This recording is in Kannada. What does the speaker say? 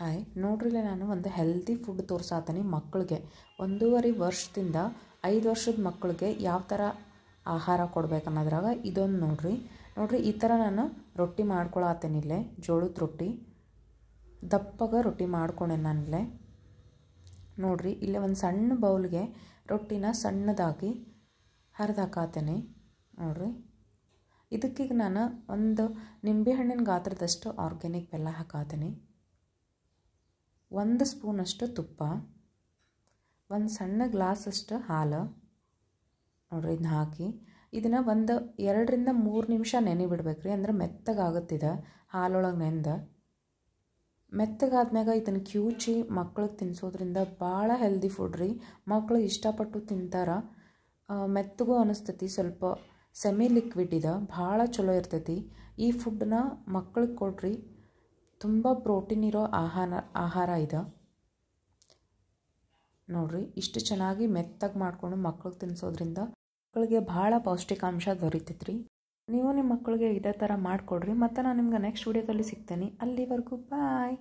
ಹಾಯ್ ನೋಡ್ರಿಲ್ಲ ನಾನು ಒಂದು ಹೆಲ್ದಿ ಫುಡ್ ತೋರ್ಸಾತೀನಿ ಮಕ್ಕಳಿಗೆ ಒಂದೂವರೆ ವರ್ಷದಿಂದ ಐದು ವರ್ಷದ ಮಕ್ಕಳಿಗೆ ಯಾವ ಥರ ಆಹಾರ ಅನ್ನೋದ್ರಾಗ ಇದೊಂದು ನೋಡ್ರಿ ನೋಡ್ರಿ ಈ ಥರ ನಾನು ರೊಟ್ಟಿ ಇಲ್ಲೇ ಜೋಳದ ರೊಟ್ಟಿ ದಪ್ಪಗೆ ರೊಟ್ಟಿ ಮಾಡ್ಕೊಂಡೆ ಇಲ್ಲೇ ನೋಡ್ರಿ ಇಲ್ಲೇ ಒಂದು ಸಣ್ಣ ಬೌಲ್ಗೆ ರೊಟ್ಟಿನ ಸಣ್ಣದಾಗಿ ಹರಿದಾಕತ್ತೇನೆ ನೋಡ್ರಿ ಇದಕ್ಕೀಗ ನಾನು ಒಂದು ನಿಂಬೆಹಣ್ಣಿನ ಗಾತ್ರದಷ್ಟು ಆರ್ಗ್ಯಾನಿಕ್ ಬೆಲ್ಲ ಹಾಕಾತೀನಿ ಒಂದು ಸ್ಪೂನಷ್ಟು ತುಪ್ಪ ಒಂದು ಸಣ್ಣ ಗ್ಲಾಸಷ್ಟು ಹಾಲು ನೋಡ್ರಿ ಇದನ್ನ ಹಾಕಿ ಇದನ್ನು ಒಂದು ಎರಡರಿಂದ ಮೂರು ನಿಮಿಷ ನೆನೆ ರೀ ಅಂದ್ರೆ ಮೆತ್ತಗಾಗುತ್ತಿದೆ ಹಾಲೊಳಗೆ ನೆಂದ ಮೆತ್ತಗಾದ್ಮ್ಯಾಗ ಇದನ್ನು ಕ್ಯೂಚಿ ಮಕ್ಳಿಗೆ ತಿನ್ನಿಸೋದ್ರಿಂದ ಭಾಳ ಹೆಲ್ದಿ ಫುಡ್ ರೀ ಮಕ್ಕಳು ಇಷ್ಟಪಟ್ಟು ತಿಂತಾರ ಮೆತ್ತಗೂ ಅನಿಸ್ತತಿ ಸ್ವಲ್ಪ ಸೆಮಿ ಲಿಕ್ವಿಡ್ ಇದೆ ಭಾಳ ಚಲೋ ಇರ್ತೈತಿ ಈ ಫುಡ್ಡನ್ನ ಮಕ್ಕಳಿಗೆ ಕೊಡ್ರಿ ತುಂಬ ಪ್ರೋಟೀನ್ ಇರೋ ಆಹಾರ ಆಹಾರ ಇದು ನೋಡಿರಿ ಇಷ್ಟು ಚೆನ್ನಾಗಿ ಮೆತ್ತಾಗಿ ಮಾಡಿಕೊಂಡು ಮಕ್ಳಿಗೆ ತಿನ್ನಿಸೋದ್ರಿಂದ ಮಕ್ಕಳಿಗೆ ಭಾಳ ಪೌಷ್ಟಿಕಾಂಶ ದೊರೀತೈತ್ರಿ ನೀವು ನಿಮ್ಮ ಮಕ್ಕಳಿಗೆ ಇದೇ ಥರ ಮಾಡಿಕೊಡ್ರಿ ಮತ್ತು ನಾನು ನಿಮ್ಗೆ ನೆಕ್ಸ್ಟ್ ವೀಡಿಯೋದಲ್ಲಿ ಸಿಗ್ತೇನೆ ಅಲ್ಲಿವರೆಗೂ ಬಾಯ್